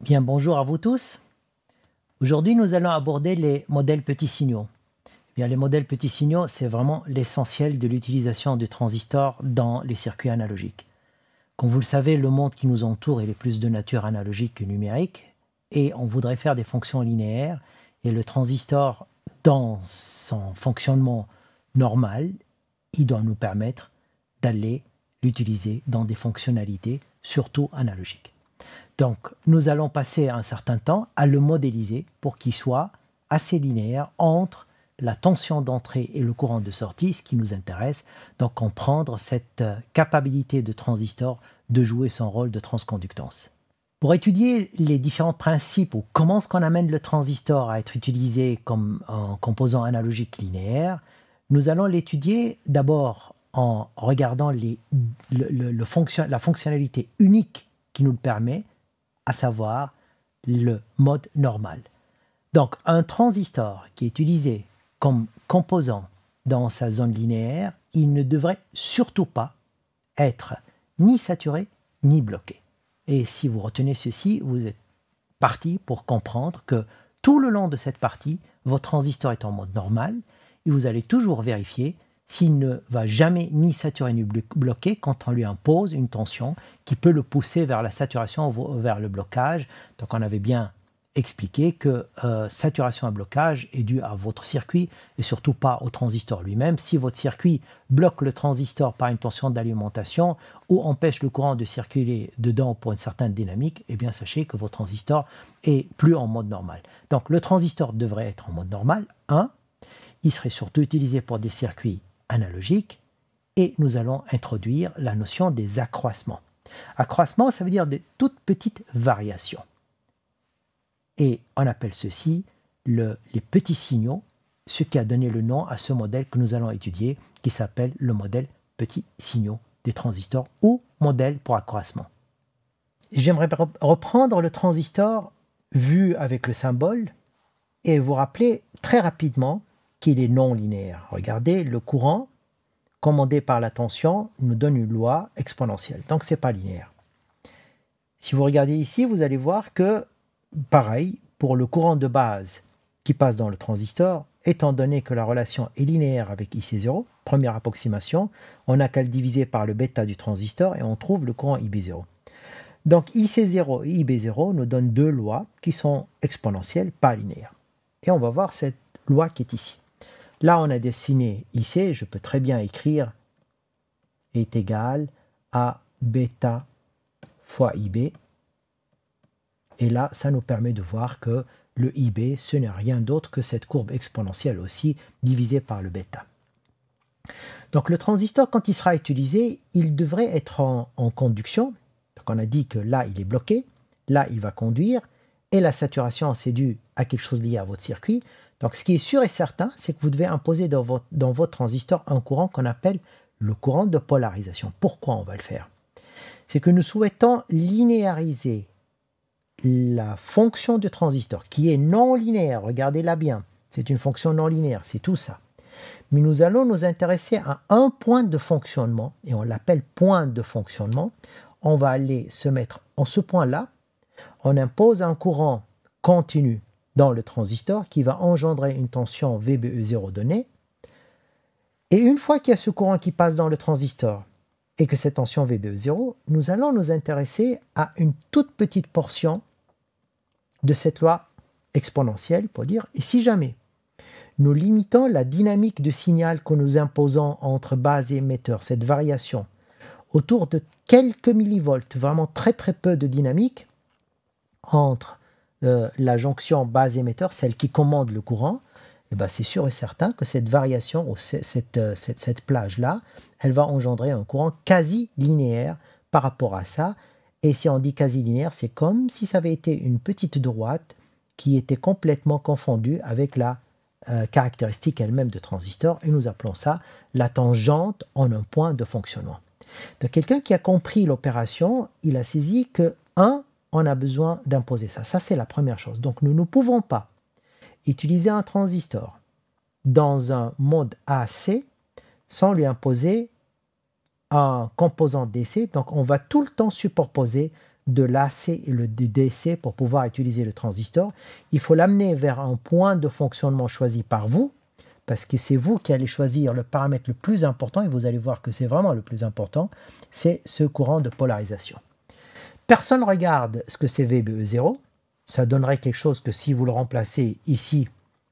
Bien, bonjour à vous tous. Aujourd'hui, nous allons aborder les modèles petits signaux. Eh bien, les modèles petits signaux, c'est vraiment l'essentiel de l'utilisation du transistor dans les circuits analogiques. Comme vous le savez, le monde qui nous entoure est plus de nature analogique que numérique, et on voudrait faire des fonctions linéaires, et le transistor, dans son fonctionnement normal, il doit nous permettre d'aller l'utiliser dans des fonctionnalités, surtout analogiques. Donc, nous allons passer un certain temps à le modéliser pour qu'il soit assez linéaire entre la tension d'entrée et le courant de sortie, ce qui nous intéresse. Donc, comprendre cette euh, capacité de transistor de jouer son rôle de transconductance. Pour étudier les différents principes ou comment ce qu'on amène le transistor à être utilisé comme un composant analogique linéaire, nous allons l'étudier d'abord en regardant la fonctionnalité unique qui nous le permet, à savoir le mode normal. Donc un transistor qui est utilisé comme composant dans sa zone linéaire, il ne devrait surtout pas être ni saturé ni bloqué. Et si vous retenez ceci, vous êtes parti pour comprendre que tout le long de cette partie, votre transistor est en mode normal et vous allez toujours vérifier s'il ne va jamais ni saturer ni bloquer quand on lui impose une tension qui peut le pousser vers la saturation ou vers le blocage. Donc on avait bien expliqué que euh, saturation à blocage est due à votre circuit et surtout pas au transistor lui-même. Si votre circuit bloque le transistor par une tension d'alimentation ou empêche le courant de circuler dedans pour une certaine dynamique, eh bien sachez que votre transistor est plus en mode normal. Donc le transistor devrait être en mode normal, 1. Il serait surtout utilisé pour des circuits analogique et nous allons introduire la notion des accroissements. Accroissement, ça veut dire de toutes petites variations. Et on appelle ceci les petits signaux, ce qui a donné le nom à ce modèle que nous allons étudier, qui s'appelle le modèle petits signaux des transistors ou modèle pour accroissement. J'aimerais reprendre le transistor vu avec le symbole et vous rappeler très rapidement qu'il est non linéaire. Regardez, le courant, commandé par la tension, nous donne une loi exponentielle. Donc, ce n'est pas linéaire. Si vous regardez ici, vous allez voir que, pareil, pour le courant de base qui passe dans le transistor, étant donné que la relation est linéaire avec IC0, première approximation, on n'a qu'à le diviser par le bêta du transistor et on trouve le courant IB0. Donc IC0 et IB0 nous donnent deux lois qui sont exponentielles, pas linéaires. Et on va voir cette loi qui est ici. Là, on a dessiné ici, je peux très bien écrire est égal à bêta fois IB. Et là, ça nous permet de voir que le IB, ce n'est rien d'autre que cette courbe exponentielle aussi, divisée par le bêta. Donc le transistor, quand il sera utilisé, il devrait être en, en conduction. Donc on a dit que là, il est bloqué, là, il va conduire, et la saturation, c'est dû à quelque chose lié à votre circuit. Donc ce qui est sûr et certain, c'est que vous devez imposer dans votre, transistor un courant qu'on appelle le courant de polarisation. Pourquoi on va le faire C'est que nous souhaitons linéariser la fonction de transistor, qui est non linéaire, regardez-la bien, c'est une fonction non linéaire, c'est tout ça. Mais nous allons nous intéresser à un point de fonctionnement, et on l'appelle point de fonctionnement. On va aller se mettre en ce point-là, on impose un courant continu dans le transistor qui va engendrer une tension VBE0 donnée. Et une fois qu'il y a ce courant qui passe dans le transistor et que cette tension VBE0, nous allons nous intéresser à une toute petite portion de cette loi exponentielle pour dire, et si jamais nous limitons la dynamique de signal que nous imposons entre base et émetteur, cette variation, autour de quelques millivolts, vraiment très très peu de dynamique, entre euh, la jonction base émetteur, celle qui commande le courant, eh ben c'est sûr et certain que cette variation, euh, cette, plage-là, elle va engendrer un courant quasi linéaire par rapport à ça. Et si on dit quasi linéaire, c'est comme si ça avait été une petite droite qui était complètement confondue avec la euh, caractéristique elle-même de transistor, et nous appelons ça la tangente en un point de fonctionnement. Donc quelqu'un qui a compris l'opération, il a saisi que 1 on a besoin d'imposer ça. Ça, c'est la première chose. Donc, nous ne pouvons pas utiliser un transistor dans un mode AC sans lui imposer un composant DC. Donc, on va tout le temps superposer de l'AC et le, DC pour pouvoir utiliser le transistor. Il faut l'amener vers un point de fonctionnement choisi par vous, parce que c'est vous qui allez choisir le paramètre le plus important, et vous allez voir que c'est vraiment le plus important, c'est ce courant de polarisation. Personne ne regarde ce que c'est VBE0. Ça donnerait quelque chose que si vous le remplacez ici,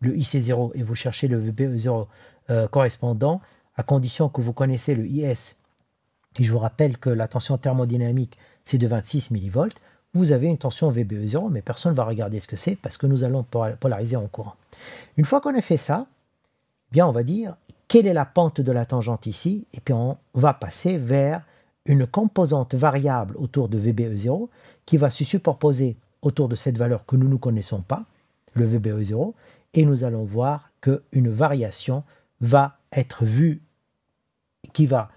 le IC0, et vous cherchez le VBE0 euh, correspondant, à condition que vous connaissez le IS, et je vous rappelle que la tension thermodynamique, c'est de 26 millivolts, vous avez une tension VBE0, mais personne ne va regarder ce que c'est parce que nous allons polariser en courant. Une fois qu'on a fait ça, eh bien on va dire quelle est la pente de la tangente ici, et puis on va passer vers une composante variable autour de VBE0 qui va se superposer autour de cette valeur que nous ne connaissons pas, le VBE0, et nous allons voir qu'une variation va être vue qui va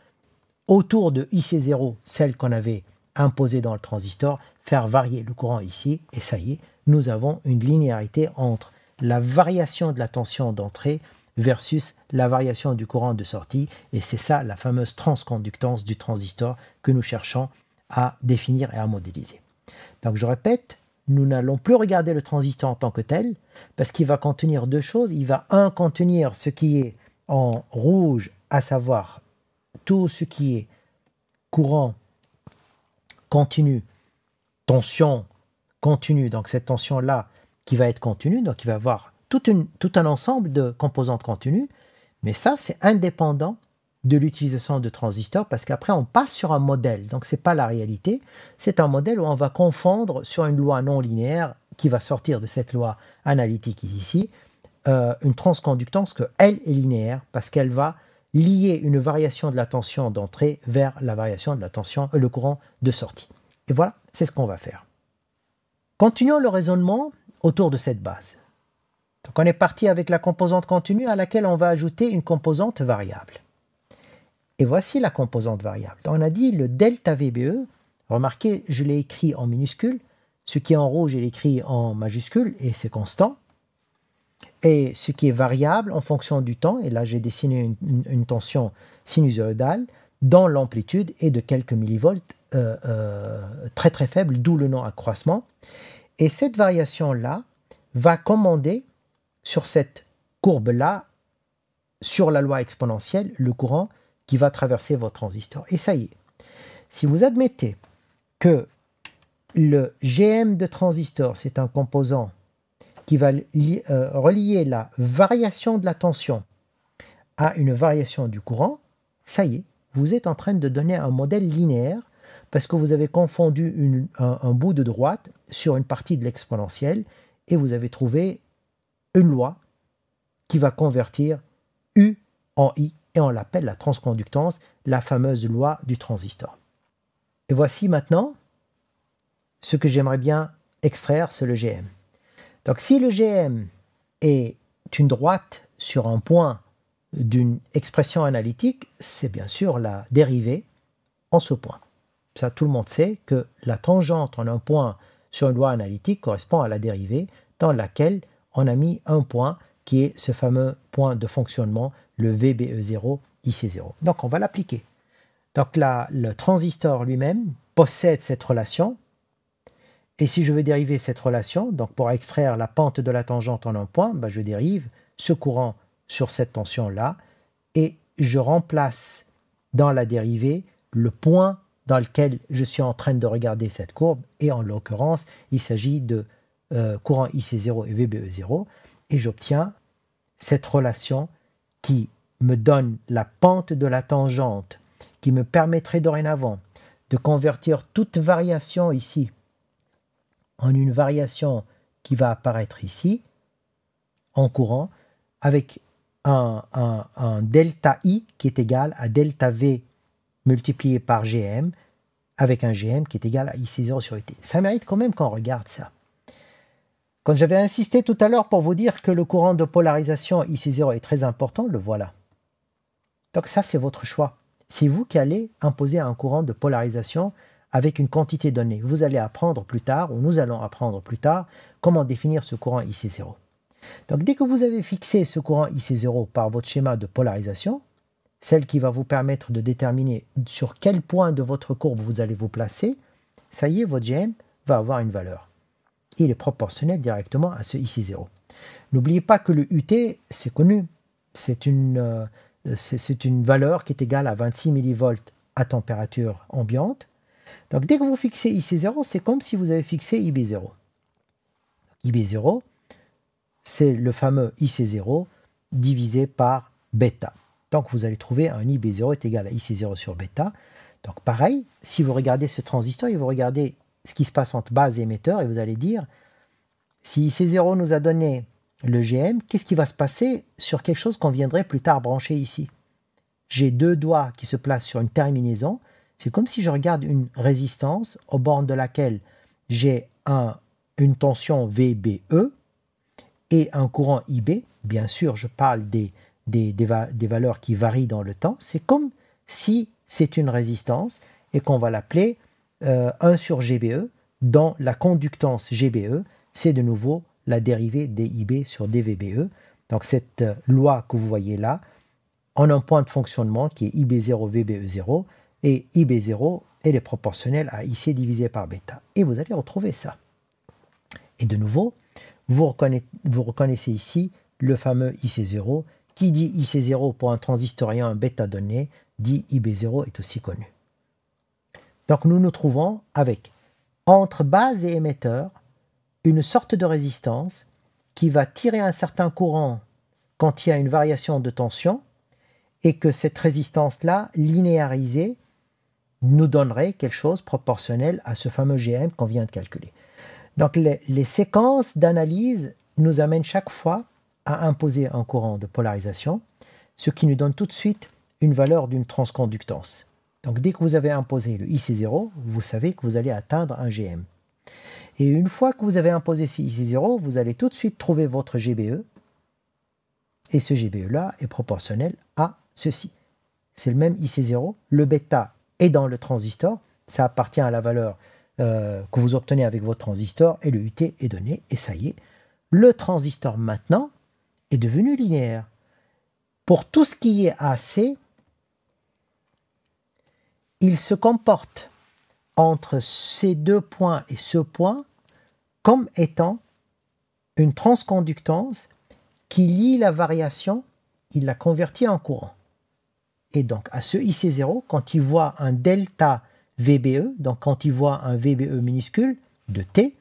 autour de IC0, celle qu'on avait imposée dans le transistor, faire varier le courant ici, et ça y est, nous avons une linéarité entre la variation de la tension d'entrée versus la variation du courant de sortie. Et c'est ça la fameuse transconductance du transistor que nous cherchons à définir et à modéliser. Donc je répète, nous n'allons plus regarder le transistor en tant que tel, parce qu'il va contenir deux choses. Il va, un, contenir ce qui est en rouge, à savoir tout ce qui est courant continu, tension continue, donc cette tension-là qui va être continue, donc il va avoir tout, un ensemble de composantes continues, mais ça, c'est indépendant de l'utilisation de transistors parce qu'après on passe sur un modèle. Donc ce n'est pas la réalité, c'est un modèle où on va confondre sur une loi non linéaire qui va sortir de cette loi analytique ici euh, une transconductance que elle est linéaire parce qu'elle va lier une variation de la tension d'entrée vers la variation de la tension et euh, le courant de sortie. Et voilà, c'est ce qu'on va faire. Continuons le raisonnement autour de cette base. Donc on est parti avec la composante continue à laquelle on va ajouter une composante variable. Et voici la composante variable. On a dit le delta VBE, remarquez, je l'ai écrit en minuscule, ce qui est en rouge, je écrit en majuscule et c'est constant. Et ce qui est variable en fonction du temps, et là j'ai dessiné une, tension sinusoïdale, dans l'amplitude est de quelques millivolts euh, euh, très très faible, d'où le nom accroissement. Et cette variation-là va commander sur cette courbe-là, sur la loi exponentielle, le courant qui va traverser votre transistor. Et ça y est, si vous admettez que le GM de transistor, c'est un composant qui va euh, relier la variation de la tension à une variation du courant, ça y est, vous êtes en train de donner un modèle linéaire parce que vous avez confondu un, bout de droite sur une partie de l'exponentielle et vous avez trouvé une loi qui va convertir U en I et on l'appelle la transconductance, la fameuse loi du transistor. Et voici maintenant ce que j'aimerais bien extraire, c'est le GM. Donc si le GM est une droite sur un point d'une expression analytique, c'est bien sûr la dérivée en ce point. Ça, tout le monde sait que la tangente en un point sur une loi analytique correspond à la dérivée dans laquelle on a mis un point qui est ce fameux point de fonctionnement, le VBE0, IC0. Donc on va l'appliquer. Donc là, le transistor lui-même possède cette relation. Et si je veux dériver cette relation, donc pour extraire la pente de la tangente en un point, bah, je dérive ce courant sur cette tension-là et je remplace dans la dérivée le point dans lequel je suis en train de regarder cette courbe. Et en l'occurrence, il s'agit de euh, courant IC0 et VBE0, et j'obtiens cette relation qui me donne la pente de la tangente, qui me permettrait dorénavant de convertir toute variation ici en une variation qui va apparaître ici, en courant, avec un, un, delta I qui est égal à delta V multiplié par GM, avec un GM qui est égal à IC0 sur IT. Ça mérite quand même qu'on regarde ça. Quand j'avais insisté tout à l'heure pour vous dire que le courant de polarisation IC0 est très important, le voilà. Donc ça, c'est votre choix. C'est vous qui allez imposer un courant de polarisation avec une quantité donnée. Vous allez apprendre plus tard, ou nous allons apprendre plus tard, comment définir ce courant IC0. Donc dès que vous avez fixé ce courant IC0 par votre schéma de polarisation, celle qui va vous permettre de déterminer sur quel point de votre courbe vous allez vous placer, ça y est, votre GM va avoir une valeur il est proportionnel directement à ce IC0. N'oubliez pas que le UT, c'est connu, c'est une, euh, une valeur qui est égale à 26 millivolts à température ambiante. Donc dès que vous fixez IC0, c'est comme si vous avez fixé IB0. IB0, c'est le fameux IC0 divisé par bêta. Donc vous allez trouver un IB0 est égal à IC0 sur bêta. Donc pareil, si vous regardez ce transistor et vous regardez ce qui se passe entre base et émetteur et vous allez dire, si c 0 nous a donné le GM, qu'est-ce qui va se passer sur quelque chose qu'on viendrait plus tard brancher ici J'ai deux doigts qui se placent sur une terminaison. C'est comme si je regarde une résistance aux bornes de laquelle j'ai un, une tension VBE et un courant IB. Bien sûr, je parle des, des, des valeurs qui varient dans le temps. C'est comme si c'est une résistance et qu'on va l'appeler 1 euh, sur GBE dans la conductance GBE, c'est de nouveau la dérivée DIB sur DVBE. Donc cette euh, loi que vous voyez là, en un point de fonctionnement qui est IB0 VBE0, et IB0, elle est proportionnelle à IC divisé par bêta. Et vous allez retrouver ça. Et de nouveau, vous reconnaissez, ici le fameux IC0, qui dit IC0 pour un transistorien un bêta donné, dit IB0 est aussi connu. Donc nous nous trouvons avec, entre base et émetteur, une sorte de résistance qui va tirer un certain courant quand il y a une variation de tension et que cette résistance-là, linéarisée, nous donnerait quelque chose proportionnel à ce fameux GM qu'on vient de calculer. Donc les, les séquences d'analyse nous amènent chaque fois à imposer un courant de polarisation, ce qui nous donne tout de suite une valeur d'une transconductance. Donc dès que vous avez imposé le IC0, vous savez que vous allez atteindre un GM. Et une fois que vous avez imposé ce IC0, vous allez tout de suite trouver votre GBE. Et ce GBE-là est proportionnel à ceci. C'est le même IC0. Le bêta est dans le transistor. Ça appartient à la valeur euh, que vous obtenez avec votre transistor. Et le UT est donné. Et ça y est, le transistor maintenant est devenu linéaire. Pour tout ce qui est AC, il se comporte entre ces deux points et ce point comme étant une transconductance qui lie la variation, il la convertit en courant. Et donc à ce IC0, quand il voit un delta VBE, donc quand il voit un VBE minuscule de T,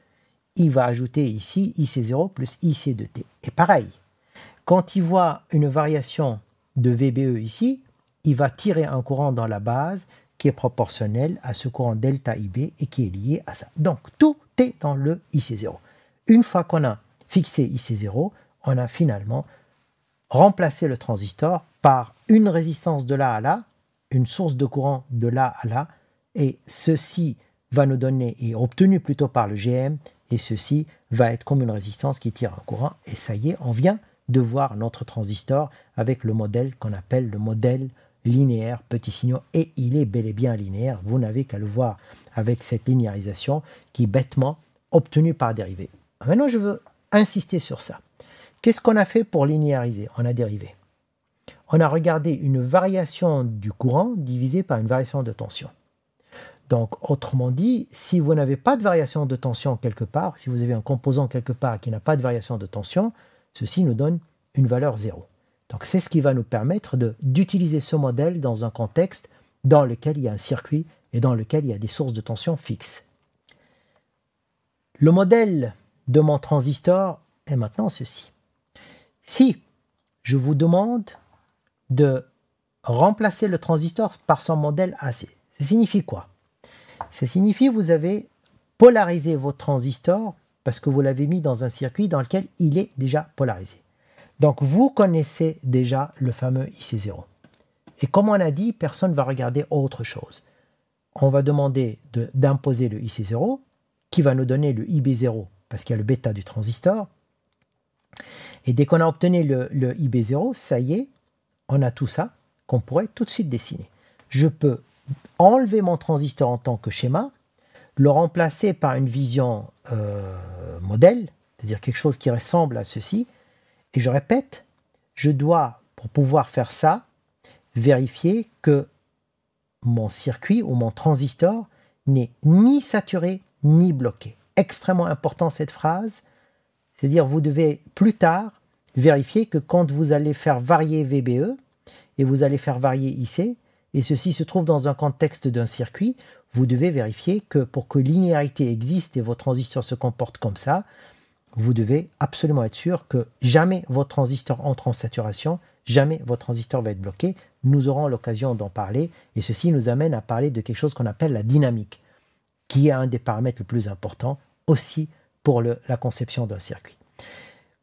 il va ajouter ici IC0 plus IC de T. Et pareil, quand il voit une variation de VBE ici, il va tirer un courant dans la base qui est proportionnel à ce courant delta IB et qui est lié à ça. Donc tout est dans le IC0. Une fois qu'on a fixé IC0, on a finalement remplacé le transistor par une résistance de là à là, une source de courant de là à là, et ceci va nous donner, et obtenu plutôt par le GM, et ceci va être comme une résistance qui tire un courant, et ça y est, on vient de voir notre transistor avec le modèle qu'on appelle le modèle linéaire, petit signaux, et il est bel et bien linéaire. Vous n'avez qu'à le voir avec cette linéarisation qui est bêtement obtenue par dérivée. Ah, maintenant, je veux insister sur ça. Qu'est-ce qu'on a fait pour linéariser On a dérivé. On a regardé une variation du courant divisée par une variation de tension. Donc, autrement dit, si vous n'avez pas de variation de tension quelque part, si vous avez un composant quelque part qui n'a pas de variation de tension, ceci nous donne une valeur zéro. Donc c'est ce qui va nous permettre d'utiliser ce modèle dans un contexte dans lequel il y a un circuit et dans lequel il y a des sources de tension fixes. Le modèle de mon transistor est maintenant ceci. Si je vous demande de remplacer le transistor par son modèle AC, ça signifie quoi Ça signifie que vous avez polarisé votre transistor parce que vous l'avez mis dans un circuit dans lequel il est déjà polarisé. Donc vous connaissez déjà le fameux IC0. Et comme on a dit, personne ne va regarder autre chose. On va demander d'imposer le IC0 qui va nous donner le IB0 parce qu'il y a le bêta du transistor. Et dès qu'on a obtenu le, IB0, ça y est, on a tout ça qu'on pourrait tout de suite dessiner. Je peux enlever mon transistor en tant que schéma, le remplacer par une vision euh, modèle, c'est-à-dire quelque chose qui ressemble à ceci, et je répète, je dois, pour pouvoir faire ça, vérifier que mon circuit ou mon transistor n'est ni saturé ni bloqué. Extrêmement important cette phrase, c'est-à-dire vous devez plus tard vérifier que quand vous allez faire varier VBE et vous allez faire varier IC, et ceci se trouve dans un contexte d'un circuit, vous devez vérifier que pour que linéarité existe et vos transistors se comportent comme ça, vous devez absolument être sûr que jamais votre transistor entre en saturation, jamais votre transistor va être bloqué. Nous aurons l'occasion d'en parler et ceci nous amène à parler de quelque chose qu'on appelle la dynamique, qui est un des paramètres les plus importants aussi pour la conception d'un circuit.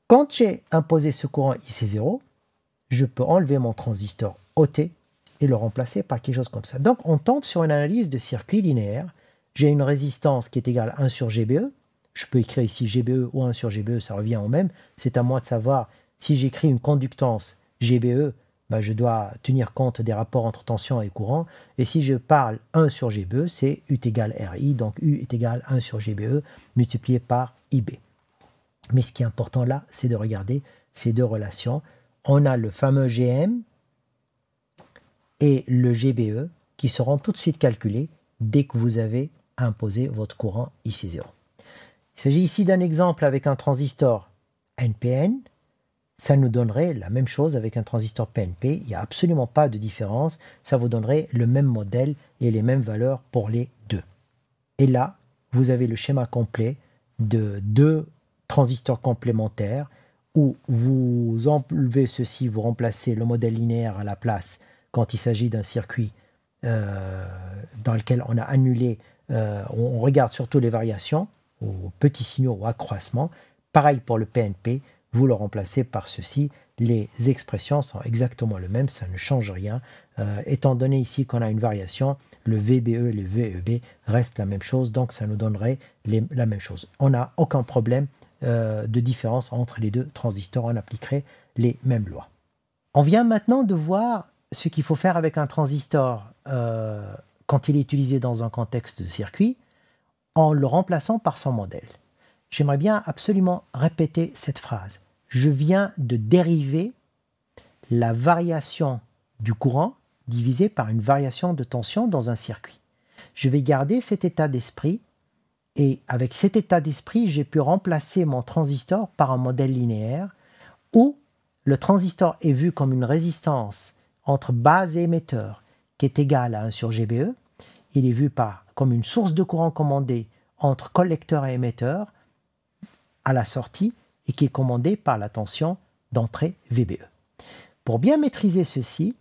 Quand j'ai imposé ce courant IC0, je peux enlever mon transistor OT et le remplacer par quelque chose comme ça. Donc on tombe sur une analyse de circuit linéaire. J'ai une résistance qui est égale à 1 sur GBE, je peux écrire ici GBE ou 1 sur GBE, ça revient au même. C'est à moi de savoir si j'écris une conductance GBE, bah, je dois tenir compte des rapports entre tension et courant. Et si je parle 1 sur GBE, c'est U égale RI, donc U est égal 1 sur GBE multiplié par IB. Mais ce qui est important là, c'est de regarder ces deux relations. On a le fameux GM et le GBE qui seront tout de suite calculés dès que vous avez imposé votre courant IC0. Il s'agit ici d'un exemple avec un transistor NPN. Ça nous donnerait la même chose avec un transistor PNP. Il n'y a absolument pas de différence. Ça vous donnerait le même modèle et les mêmes valeurs pour les deux. Et là, vous avez le schéma complet de deux transistors complémentaires où vous enlevez ceci, vous remplacez le modèle linéaire à la place quand il s'agit d'un circuit euh, dans lequel on a annulé, euh, on regarde surtout les variations petits signaux ou accroissement. Pareil pour le PNP, vous le remplacez par ceci. Les expressions sont exactement les mêmes, ça ne change rien. Euh, étant donné ici qu'on a une variation, le VBE et le VEB restent la même chose, donc ça nous donnerait la même chose. On n'a aucun problème euh, de différence entre les deux transistors, on appliquerait les mêmes lois. On vient maintenant de voir ce qu'il faut faire avec un transistor euh, quand il est utilisé dans un contexte de circuit en le remplaçant par son modèle. J'aimerais bien absolument répéter cette phrase. Je viens de dériver la variation du courant divisée par une variation de tension dans un circuit. Je vais garder cet état d'esprit et avec cet état d'esprit, j'ai pu remplacer mon transistor par un modèle linéaire où le transistor est vu comme une résistance entre base et émetteur qui est égale à 1 sur GBE. Il est vu par comme une source de courant commandée entre collecteur et émetteur à la sortie et qui est commandée par la tension d'entrée VBE. Pour bien maîtriser ceci,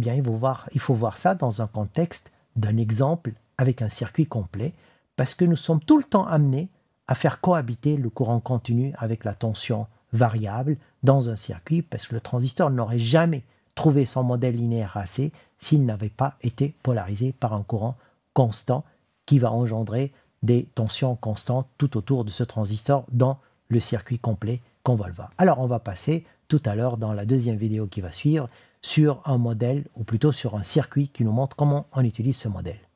eh il, faut voir, il faut voir ça dans un contexte d'un exemple avec un circuit complet, parce que nous sommes tout le temps amenés à faire cohabiter le courant continu avec la tension variable dans un circuit, parce que le transistor n'aurait jamais trouvé son modèle linéaire AC s'il n'avait pas été polarisé par un courant constant qui va engendrer des tensions constantes tout autour de ce transistor dans le circuit complet qu'on va le voir. Alors on va passer tout à l'heure dans la deuxième vidéo qui va suivre sur un modèle ou plutôt sur un circuit qui nous montre comment on utilise ce modèle.